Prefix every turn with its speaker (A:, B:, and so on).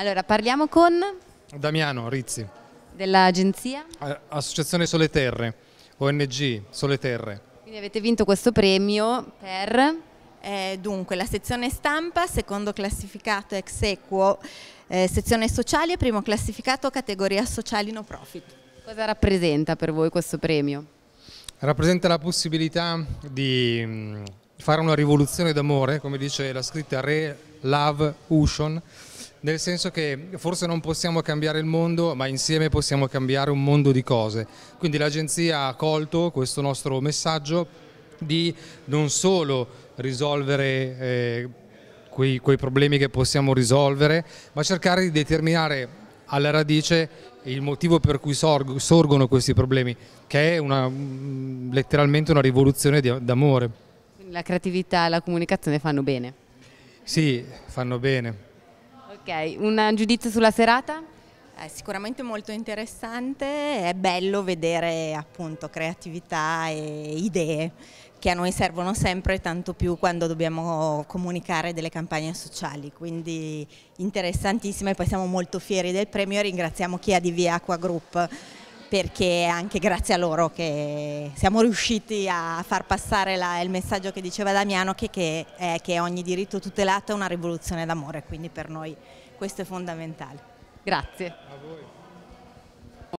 A: Allora, parliamo con...
B: Damiano Rizzi.
A: Dell'agenzia?
B: Associazione Sole Terre, ONG Sole Terre.
A: Quindi avete vinto questo premio per... Eh, dunque, la sezione stampa, secondo classificato ex equo, eh, sezione sociali e primo classificato categoria sociali no profit. Cosa
B: rappresenta
A: per voi questo premio?
B: Rappresenta la possibilità di mm, fare una rivoluzione d'amore, come dice la scritta Re Love Ushon, nel senso che forse non possiamo cambiare il mondo, ma insieme possiamo cambiare un mondo di cose. Quindi l'agenzia ha colto questo nostro messaggio di non solo risolvere eh, quei, quei problemi che possiamo risolvere, ma cercare di determinare alla radice il motivo per cui sorgono questi problemi, che è una, mm, letteralmente una rivoluzione d'amore.
A: La creatività e la comunicazione fanno bene.
B: Sì, fanno bene
A: un giudizio sulla serata? È sicuramente molto interessante, è bello vedere appunto creatività e idee che a noi servono sempre, tanto più quando dobbiamo comunicare delle campagne sociali, quindi interessantissima e poi siamo molto fieri del premio e ringraziamo chi ha di Via Acqua Group perché è anche grazie a loro che siamo riusciti a far passare la, il messaggio che diceva Damiano che, che, è che ogni diritto tutelato è una rivoluzione d'amore, quindi per noi questo è fondamentale.
B: Grazie.